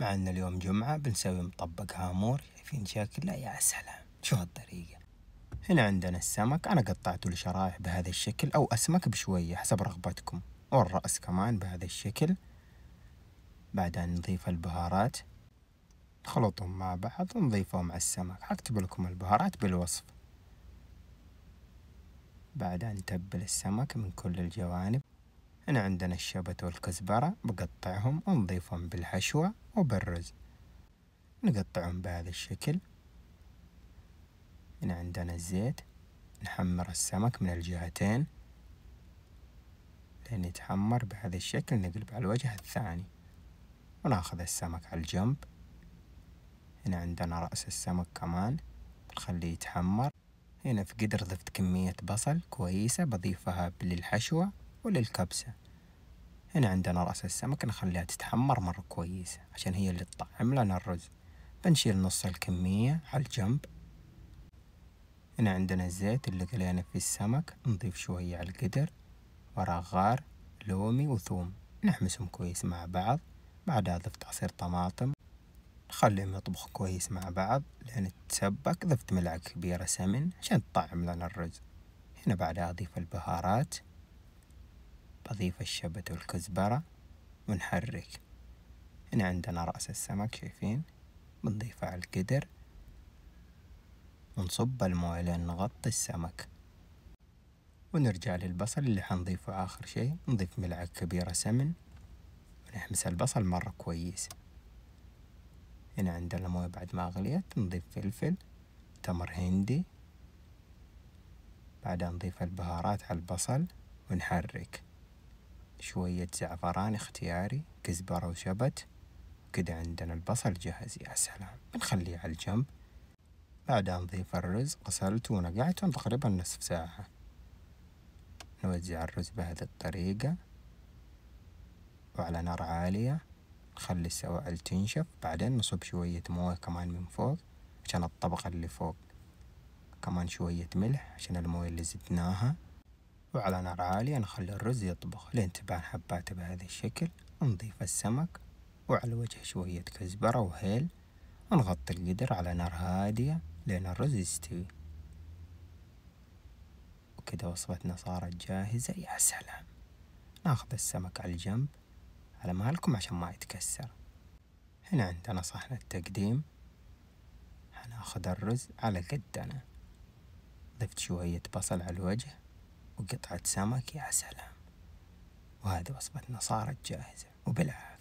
مع ان اليوم جمعة بنسوي مطبق هامور شايفين شكله يا سلام شو هالطريقة هنا عندنا السمك أنا قطعته لشرائح بهذا الشكل أو أسمك بشوية حسب رغبتكم والرأس كمان بهذا الشكل بعدها نضيف البهارات نخلطهم مع بعض ونضيفهم على السمك حكتب لكم البهارات بالوصف بعدها نتبل السمك من كل الجوانب هنا عندنا الشبت والكزبرة بقطعهم ونضيفهم بالحشوة وبالرز نقطعهم بهذا الشكل هنا عندنا الزيت نحمر السمك من الجهتين لين يتحمر بهذا الشكل نقلب على الوجه الثاني وناخذ السمك على الجنب هنا عندنا رأس السمك كمان نخليه يتحمر هنا في قدر ضفت كمية بصل كويسة بضيفها للحشوة وللكبسة هنا عندنا رأس السمك نخليها تتحمر مرة كويس عشان هي اللي تطعم لنا الرز بنشيل نص الكمية على الجنب هنا عندنا الزيت اللي قلينا فيه السمك نضيف شوية على القدر غار لومي وثوم نحمسهم كويس مع بعض بعدها ضفت عصير طماطم نخليهم يطبخوا كويس مع بعض لين تسبك ضفت ملعقة كبيرة سمن عشان تطعم لنا الرز هنا بعدها أضيف البهارات أضيف الشبت والكزبرة ونحرك هنا عندنا رأس السمك شايفين بنضيفه على القدر ونصب الموية لين نغطي السمك ونرجع للبصل اللي حنضيفه آخر شيء نضيف ملعقة كبيرة سمن ونحمس البصل مرة كويس هنا عندنا الموية بعد ما غليت نضيف فلفل تمر هندي بعدها نضيف البهارات على البصل ونحرك شوية زعفران اختياري كزبرة وشبت كده عندنا البصل جاهز يا سلام بنخليه على الجنب بعدها نضيف الرز قسلت ونقعته تقريبا نصف ساعة نوزع الرز بهذه الطريقة وعلى نار عالية نخلي السوائل تنشف بعدين نصب شوية موية كمان من فوق عشان الطبقة اللي فوق كمان شوية ملح عشان الموية اللي زدناها وعلى نار عالية نخلي الرز يطبخ لين تبان حباته بهذا الشكل نضيف السمك وعلى الوجه شوية كزبرة وهيل ونغطي القدر على نار هادية لين الرز يستوي وكذا وصفتنا صارت جاهزة يا سلام ناخذ السمك على الجنب على مهلكم عشان ما يتكسر هنا عندنا صحن التقديم هناخذ الرز على قدنا ضفت شوية بصل على الوجه وقطعة سمك يا سلام وهذه وصفتنا صارت جاهزة وبالعافية